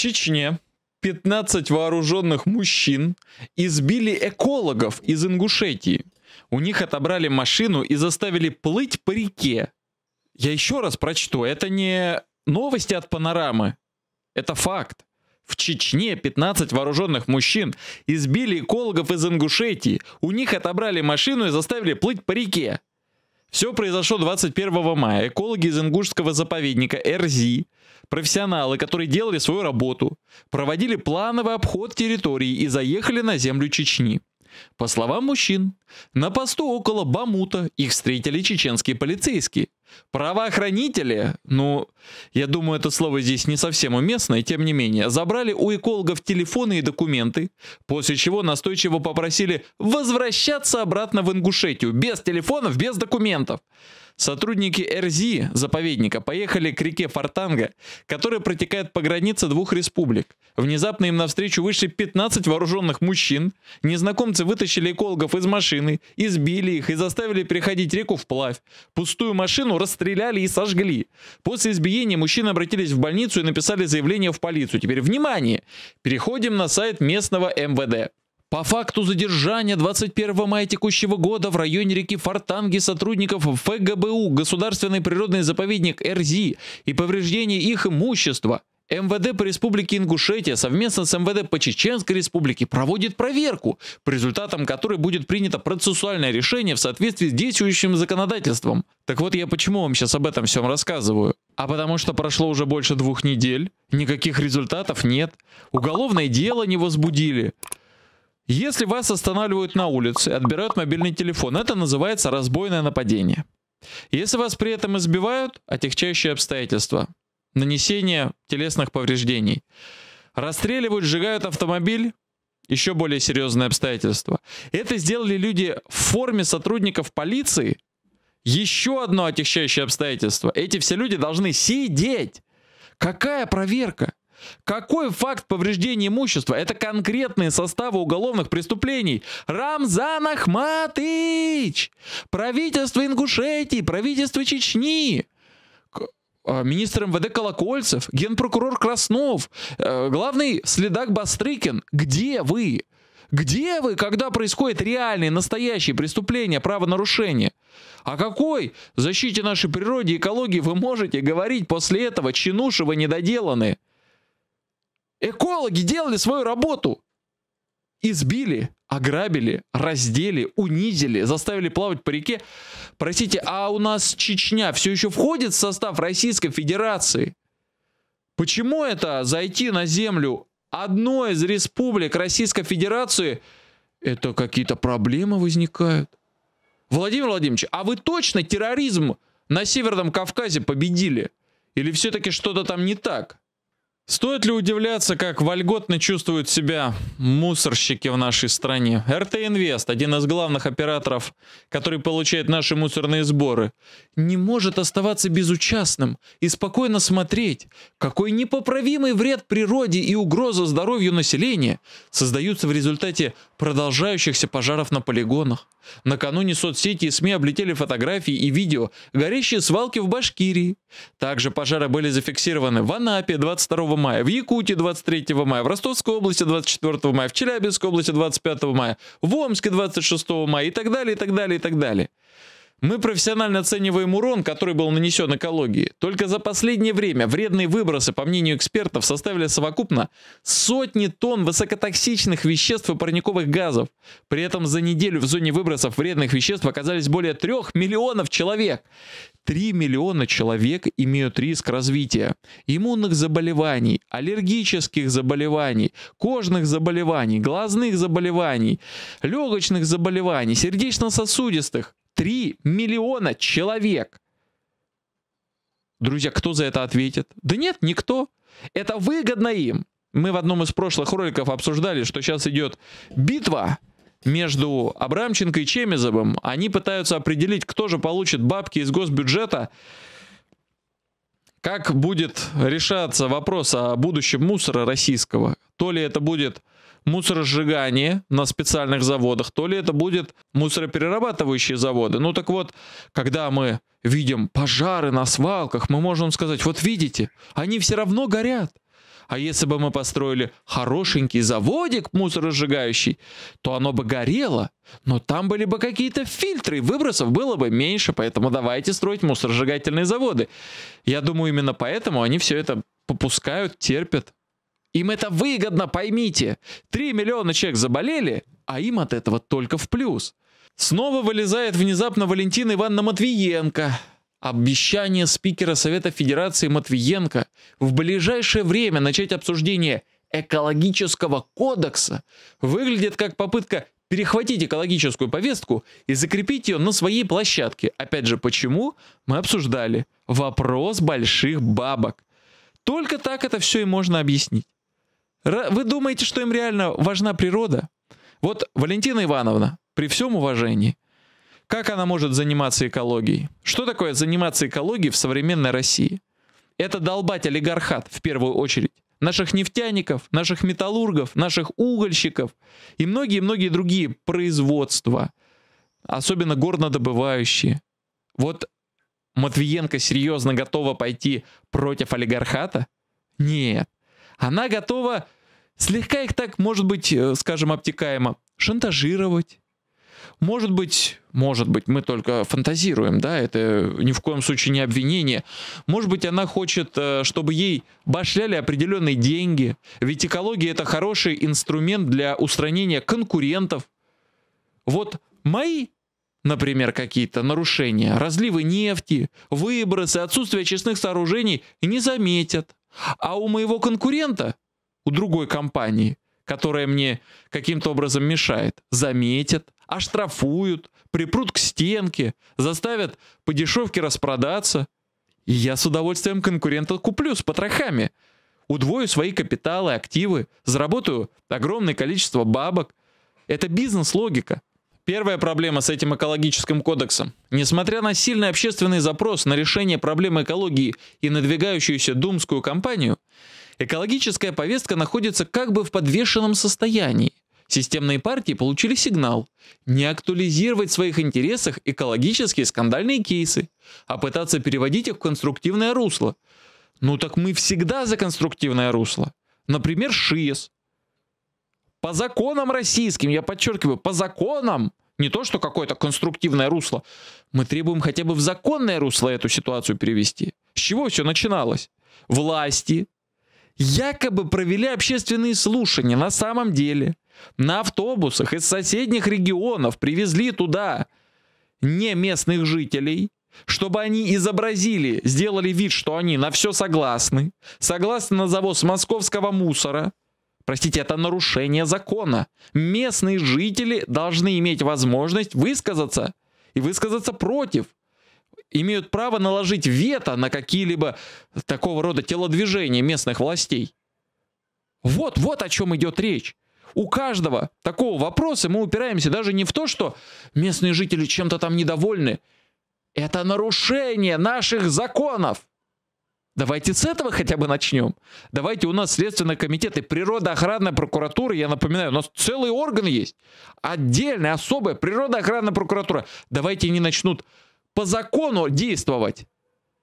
Чечне 15 вооруженных мужчин избили экологов из Ингушетии. У них отобрали машину и заставили плыть по реке. Я еще раз прочту, это не новости от панорамы, это факт. В Чечне 15 вооруженных мужчин избили экологов из Ингушетии. У них отобрали машину и заставили плыть по реке. Все произошло 21 мая. Экологи из ингушского заповедника РЗИ профессионалы, которые делали свою работу, проводили плановый обход территории и заехали на землю Чечни. По словам мужчин, на посту около Бамута их встретили чеченские полицейские. Правоохранители, ну, я думаю, это слово здесь не совсем уместно, и тем не менее, забрали у экологов телефоны и документы, после чего настойчиво попросили возвращаться обратно в Ингушетию, без телефонов, без документов. Сотрудники РЗ заповедника, поехали к реке Фортанга, которая протекает по границе двух республик. Внезапно им навстречу вышли 15 вооруженных мужчин, незнакомцы вытащили экологов из машины, избили их и заставили переходить реку вплавь. Пустую машину расстреляли и сожгли. После избиения мужчины обратились в больницу и написали заявление в полицию. Теперь внимание! Переходим на сайт местного МВД. По факту задержания 21 мая текущего года в районе реки Фортанги сотрудников ФГБУ Государственный природный заповедник РЗИ и повреждения их имущества МВД по Республике Ингушетия совместно с МВД по Чеченской Республике проводит проверку, по результатам которой будет принято процессуальное решение в соответствии с действующим законодательством. Так вот я почему вам сейчас об этом всем рассказываю. А потому что прошло уже больше двух недель, никаких результатов нет, уголовное дело не возбудили. Если вас останавливают на улице, отбирают мобильный телефон, это называется разбойное нападение. Если вас при этом избивают, отягчающие обстоятельства, нанесение телесных повреждений, расстреливают, сжигают автомобиль, еще более серьезные обстоятельства. Это сделали люди в форме сотрудников полиции. Еще одно отягчающее обстоятельство. Эти все люди должны сидеть. Какая проверка? Какой факт повреждения имущества? Это конкретные составы уголовных преступлений. Рамзан Ахматыч! Правительство Ингушетии, правительство Чечни! А, министр МВД Колокольцев, генпрокурор Краснов, э, главный следак Бастрыкин. Где вы? Где вы, когда происходят реальные, настоящие преступления, правонарушения? О какой защите нашей природы и экологии вы можете говорить после этого, чинуши вы недоделанные? Экологи делали свою работу. Избили, ограбили, раздели, унизили, заставили плавать по реке. Простите, а у нас Чечня все еще входит в состав Российской Федерации? Почему это зайти на землю одной из республик Российской Федерации, это какие-то проблемы возникают? Владимир Владимирович, а вы точно терроризм на Северном Кавказе победили? Или все-таки что-то там не так? Стоит ли удивляться, как вольготно чувствуют себя мусорщики в нашей стране? РТ Инвест, один из главных операторов, который получает наши мусорные сборы, не может оставаться безучастным и спокойно смотреть, какой непоправимый вред природе и угроза здоровью населения создаются в результате продолжающихся пожаров на полигонах. Накануне соцсети и СМИ облетели фотографии и видео горящие свалки в Башкирии. Также пожары были зафиксированы в Анапе 22 мая, в Якутии 23 мая, в Ростовской области 24 мая, в Челябинской области 25 мая, в Омске 26 мая и так далее, и так далее, и так далее. Мы профессионально оцениваем урон, который был нанесен экологии. Только за последнее время вредные выбросы, по мнению экспертов, составили совокупно сотни тонн высокотоксичных веществ и парниковых газов. При этом за неделю в зоне выбросов вредных веществ оказались более 3 миллионов человек. 3 миллиона человек имеют риск развития иммунных заболеваний, аллергических заболеваний, кожных заболеваний, глазных заболеваний, легочных заболеваний, сердечно-сосудистых. 3 миллиона человек. Друзья, кто за это ответит? Да нет, никто. Это выгодно им. Мы в одном из прошлых роликов обсуждали, что сейчас идет битва между Абрамченко и Чемизовым. Они пытаются определить, кто же получит бабки из госбюджета. Как будет решаться вопрос о будущем мусора российского? То ли это будет мусоросжигание на специальных заводах, то ли это будет мусороперерабатывающие заводы. Ну так вот, когда мы видим пожары на свалках, мы можем сказать, вот видите, они все равно горят. А если бы мы построили хорошенький заводик мусоросжигающий, то оно бы горело, но там были бы какие-то фильтры, и выбросов было бы меньше, поэтому давайте строить мусоросжигательные заводы. Я думаю, именно поэтому они все это попускают, терпят. Им это выгодно, поймите. 3 миллиона человек заболели, а им от этого только в плюс. Снова вылезает внезапно Валентина Ивановна Матвиенко. Обещание спикера Совета Федерации Матвиенко в ближайшее время начать обсуждение экологического кодекса выглядит как попытка перехватить экологическую повестку и закрепить ее на своей площадке. Опять же, почему? Мы обсуждали. Вопрос больших бабок. Только так это все и можно объяснить. Вы думаете, что им реально важна природа? Вот Валентина Ивановна, при всем уважении, как она может заниматься экологией? Что такое заниматься экологией в современной России? Это долбать олигархат в первую очередь. Наших нефтяников, наших металлургов, наших угольщиков и многие-многие другие производства, особенно горнодобывающие. Вот Матвиенко серьезно готова пойти против олигархата? Нет. Она готова слегка их так, может быть, э, скажем, обтекаемо, шантажировать. Может быть, может быть, мы только фантазируем, да, это ни в коем случае не обвинение. Может быть, она хочет, э, чтобы ей башляли определенные деньги, ведь экология это хороший инструмент для устранения конкурентов. Вот мои, например, какие-то нарушения, разливы нефти, выбросы, отсутствие честных сооружений не заметят. А у моего конкурента, у другой компании, которая мне каким-то образом мешает, заметят, оштрафуют, припрут к стенке, заставят по дешевке распродаться. И я с удовольствием конкурента куплю с потрохами. Удвою свои капиталы, активы, заработаю огромное количество бабок. Это бизнес-логика. Первая проблема с этим экологическим кодексом. Несмотря на сильный общественный запрос на решение проблемы экологии и надвигающуюся думскую кампанию, экологическая повестка находится как бы в подвешенном состоянии. Системные партии получили сигнал не актуализировать в своих интересах экологические скандальные кейсы, а пытаться переводить их в конструктивное русло. Ну так мы всегда за конструктивное русло. Например, ШИЕС по законам российским, я подчеркиваю, по законам, не то, что какое-то конструктивное русло, мы требуем хотя бы в законное русло эту ситуацию перевести. С чего все начиналось? Власти якобы провели общественные слушания на самом деле. На автобусах из соседних регионов привезли туда не местных жителей, чтобы они изобразили, сделали вид, что они на все согласны, согласны на завоз московского мусора, Простите, это нарушение закона. Местные жители должны иметь возможность высказаться и высказаться против. Имеют право наложить вето на какие-либо такого рода телодвижения местных властей. Вот, вот о чем идет речь. У каждого такого вопроса мы упираемся даже не в то, что местные жители чем-то там недовольны. Это нарушение наших законов. Давайте с этого хотя бы начнем. Давайте у нас Следственный комитет и природоохранная прокуратура, я напоминаю, у нас целый орган есть. Отдельная, особая природоохранная прокуратура. Давайте они начнут по закону действовать.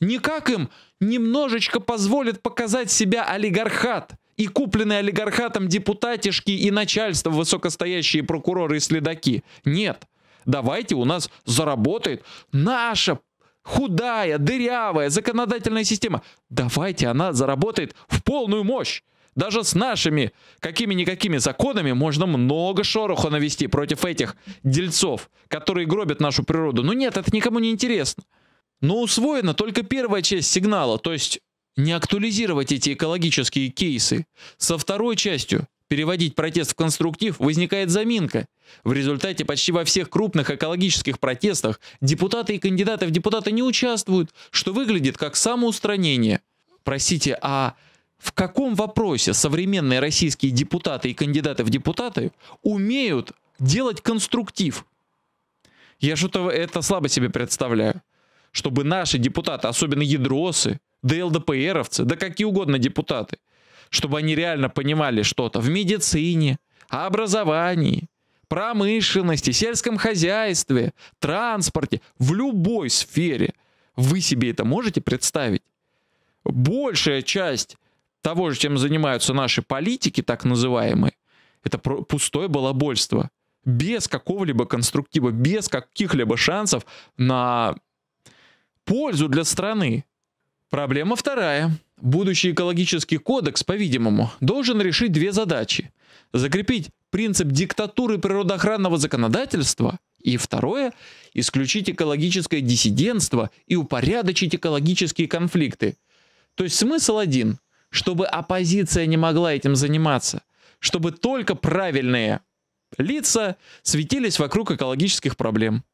Никак им немножечко позволит показать себя олигархат и купленные олигархатом депутатишки и начальство высокостоящие прокуроры и следаки. Нет. Давайте у нас заработает наша худая, дырявая законодательная система. Давайте она заработает в полную мощь. Даже с нашими какими-никакими законами можно много шороха навести против этих дельцов, которые гробят нашу природу. Но ну нет, это никому не интересно. Но усвоена только первая часть сигнала, то есть не актуализировать эти экологические кейсы. Со второй частью переводить протест в конструктив, возникает заминка. В результате почти во всех крупных экологических протестах депутаты и кандидаты в депутаты не участвуют, что выглядит как самоустранение. Простите, а в каком вопросе современные российские депутаты и кандидаты в депутаты умеют делать конструктив? Я что-то это слабо себе представляю. Чтобы наши депутаты, особенно ядросы, да ЛДПРовцы, да какие угодно депутаты – чтобы они реально понимали что-то в медицине, образовании, промышленности, сельском хозяйстве, транспорте, в любой сфере. Вы себе это можете представить? Большая часть того, же, чем занимаются наши политики, так называемые, это пустое балабольство. Без какого-либо конструктива, без каких-либо шансов на пользу для страны. Проблема вторая. Будущий экологический кодекс, по-видимому, должен решить две задачи: закрепить принцип диктатуры природоохранного законодательства и второе исключить экологическое диссидентство и упорядочить экологические конфликты. То есть смысл один: чтобы оппозиция не могла этим заниматься, чтобы только правильные лица светились вокруг экологических проблем.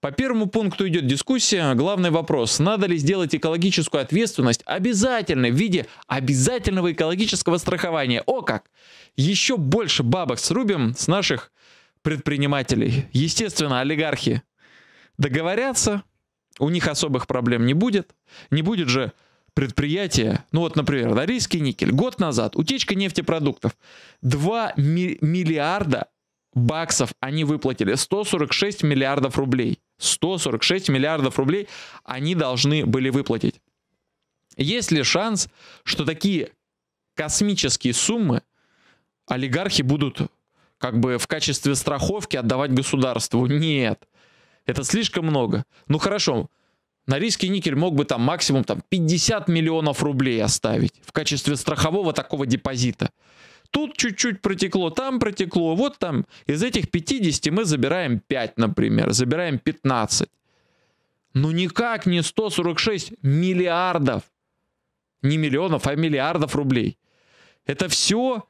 По первому пункту идет дискуссия. Главный вопрос, надо ли сделать экологическую ответственность обязательной в виде обязательного экологического страхования. О как! Еще больше бабок срубим с наших предпринимателей. Естественно, олигархи договорятся, у них особых проблем не будет. Не будет же предприятия, ну вот, например, Норильский никель, год назад утечка нефтепродуктов, 2 миллиарда баксов они выплатили, 146 миллиардов рублей. 146 миллиардов рублей они должны были выплатить. Есть ли шанс, что такие космические суммы олигархи будут как бы в качестве страховки отдавать государству? Нет. Это слишком много. Ну хорошо, на Норильский никель мог бы там максимум там, 50 миллионов рублей оставить в качестве страхового такого депозита. Тут чуть-чуть протекло, там протекло, вот там. Из этих 50 мы забираем 5, например, забираем 15. но ну, никак не 146 миллиардов. Не миллионов, а миллиардов рублей. Это все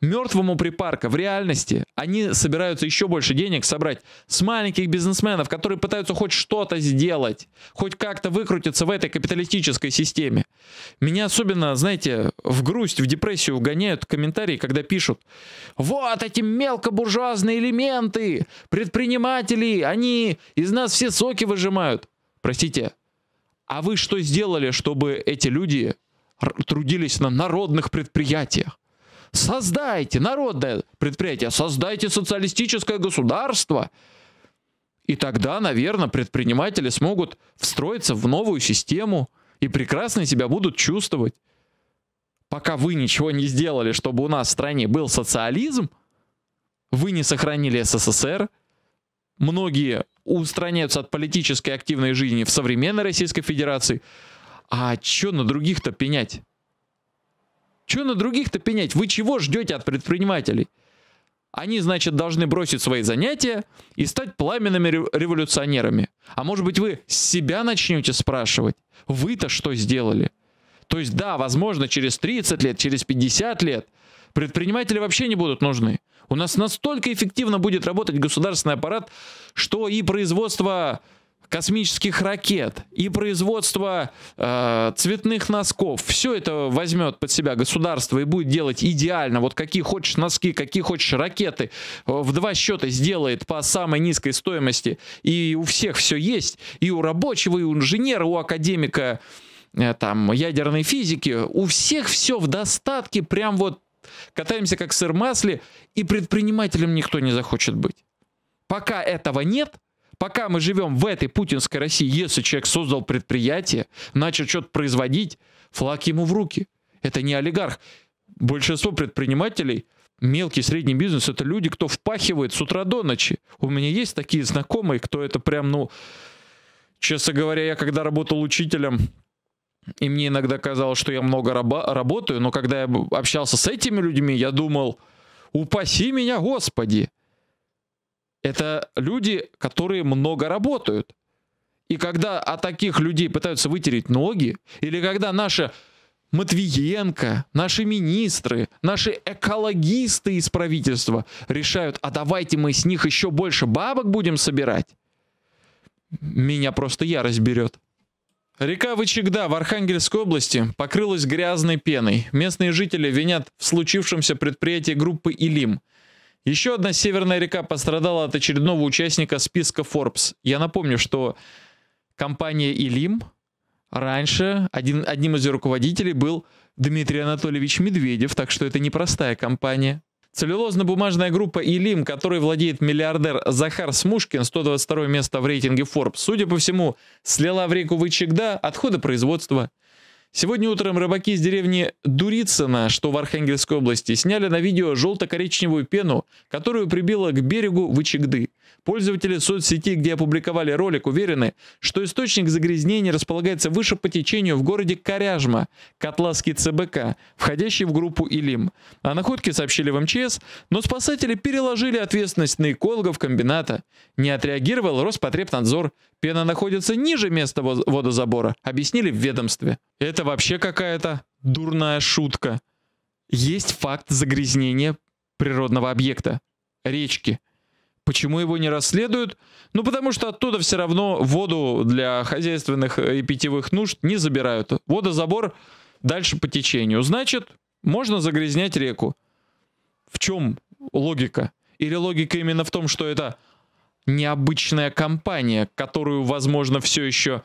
мертвому припарка в реальности. Они собираются еще больше денег собрать с маленьких бизнесменов, которые пытаются хоть что-то сделать, хоть как-то выкрутиться в этой капиталистической системе. Меня особенно, знаете, в грусть, в депрессию угоняют комментарии, когда пишут, вот эти мелкобуржуазные элементы, предприниматели, они из нас все соки выжимают. Простите, а вы что сделали, чтобы эти люди трудились на народных предприятиях? Создайте народное предприятие, создайте социалистическое государство. И тогда, наверное, предприниматели смогут встроиться в новую систему – и прекрасно себя будут чувствовать. Пока вы ничего не сделали, чтобы у нас в стране был социализм, вы не сохранили СССР, многие устраняются от политической активной жизни в современной Российской Федерации, а чё на других-то пенять? Чё на других-то пенять? Вы чего ждете от предпринимателей? Они, значит, должны бросить свои занятия и стать пламенными революционерами. А может быть, вы себя начнете спрашивать, вы-то что сделали? То есть, да, возможно, через 30 лет, через 50 лет предприниматели вообще не будут нужны. У нас настолько эффективно будет работать государственный аппарат, что и производство космических ракет и производство э, цветных носков. Все это возьмет под себя государство и будет делать идеально. Вот какие хочешь носки, какие хочешь ракеты. Э, в два счета сделает по самой низкой стоимости. И у всех все есть. И у рабочего, и у инженера, у академика э, там, ядерной физики. У всех все в достатке. Прям вот катаемся как сыр масле И предпринимателем никто не захочет быть. Пока этого нет, Пока мы живем в этой путинской России, если человек создал предприятие, начал что-то производить, флаг ему в руки. Это не олигарх. Большинство предпринимателей, мелкий средний бизнес, это люди, кто впахивает с утра до ночи. У меня есть такие знакомые, кто это прям, ну, честно говоря, я когда работал учителем, и мне иногда казалось, что я много раба- работаю, но когда я общался с этими людьми, я думал, упаси меня, Господи, это люди, которые много работают. И когда от таких людей пытаются вытереть ноги, или когда наши Матвиенко, наши министры, наши экологисты из правительства решают, а давайте мы с них еще больше бабок будем собирать, меня просто ярость берет. Река Вычегда в Архангельской области покрылась грязной пеной. Местные жители винят в случившемся предприятии группы «Илим». Еще одна северная река пострадала от очередного участника списка Forbes. Я напомню, что компания «Илим» раньше один, одним из ее руководителей был Дмитрий Анатольевич Медведев, так что это непростая компания. Целлюлозно-бумажная группа «Илим», которой владеет миллиардер Захар Смушкин, 122 место в рейтинге Forbes, судя по всему, слила в реку Вычегда отходы производства. Сегодня утром рыбаки из деревни Дурицына, что в Архангельской области, сняли на видео желто-коричневую пену, которую прибило к берегу Вычегды. Пользователи соцсети, где опубликовали ролик, уверены, что источник загрязнения располагается выше по течению в городе Коряжма, Котлаский ЦБК, входящий в группу Илим. О находке сообщили в МЧС, но спасатели переложили ответственность на экологов комбината. Не отреагировал Роспотребнадзор. Пена находится ниже места водозабора, объяснили в ведомстве. Это вообще какая-то дурная шутка. Есть факт загрязнения природного объекта – речки – Почему его не расследуют? Ну, потому что оттуда все равно воду для хозяйственных э, и питьевых нужд не забирают. Водозабор дальше по течению. Значит, можно загрязнять реку. В чем логика? Или логика именно в том, что это необычная компания, которую, возможно, все еще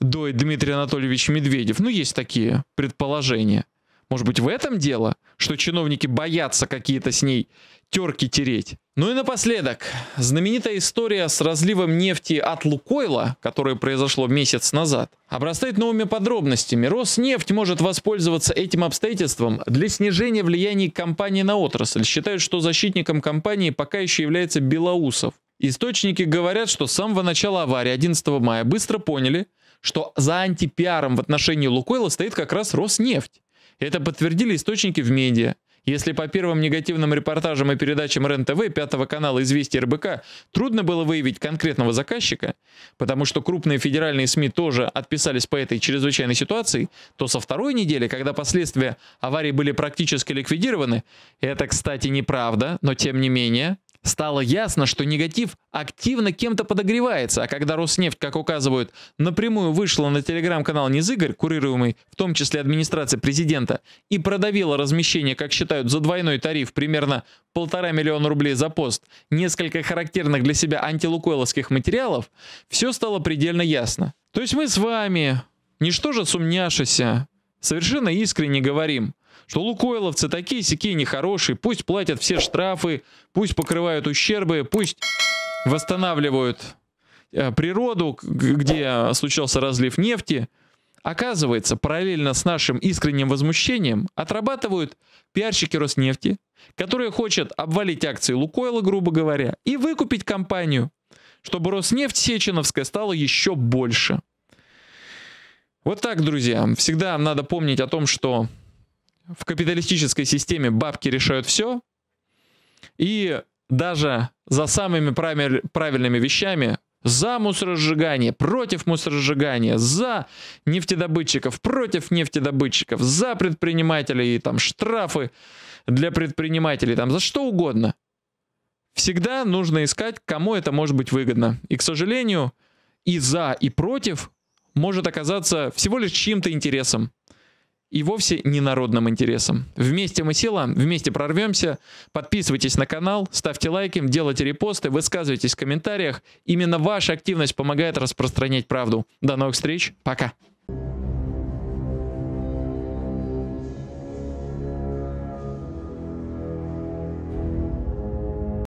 доит Дмитрий Анатольевич Медведев? Ну, есть такие предположения. Может быть, в этом дело, что чиновники боятся какие-то с ней терки тереть? Ну и напоследок, знаменитая история с разливом нефти от Лукойла, которое произошло месяц назад, обрастает новыми подробностями. Роснефть может воспользоваться этим обстоятельством для снижения влияния компании на отрасль. Считают, что защитником компании пока еще является Белоусов. Источники говорят, что с самого начала аварии 11 мая быстро поняли, что за антипиаром в отношении Лукойла стоит как раз Роснефть. Это подтвердили источники в медиа. Если по первым негативным репортажам и передачам РЕН-ТВ пятого канала «Известия РБК» трудно было выявить конкретного заказчика, потому что крупные федеральные СМИ тоже отписались по этой чрезвычайной ситуации, то со второй недели, когда последствия аварии были практически ликвидированы, это, кстати, неправда, но тем не менее, Стало ясно, что негатив активно кем-то подогревается, а когда Роснефть, как указывают, напрямую вышла на телеграм-канал Незыгорь, курируемый в том числе администрацией президента, и продавила размещение, как считают, за двойной тариф примерно полтора миллиона рублей за пост, несколько характерных для себя антилукойловских материалов, все стало предельно ясно. То есть мы с вами, ничто же сумняшися, совершенно искренне говорим, что лукойловцы такие-сякие нехорошие, пусть платят все штрафы, пусть покрывают ущербы, пусть восстанавливают э, природу, где случился разлив нефти. Оказывается, параллельно с нашим искренним возмущением отрабатывают пиарщики Роснефти, которые хотят обвалить акции Лукойла, грубо говоря, и выкупить компанию, чтобы Роснефть Сеченовская стала еще больше. Вот так, друзья. Всегда надо помнить о том, что в капиталистической системе бабки решают все, и даже за самыми правильными вещами, за мусоросжигание, против мусоросжигания, за нефтедобытчиков, против нефтедобытчиков, за предпринимателей, там штрафы для предпринимателей, там за что угодно. Всегда нужно искать, кому это может быть выгодно. И, к сожалению, и за, и против может оказаться всего лишь чьим-то интересом и вовсе не народным интересам. Вместе мы сила, вместе прорвемся. Подписывайтесь на канал, ставьте лайки, делайте репосты, высказывайтесь в комментариях. Именно ваша активность помогает распространять правду. До новых встреч, пока!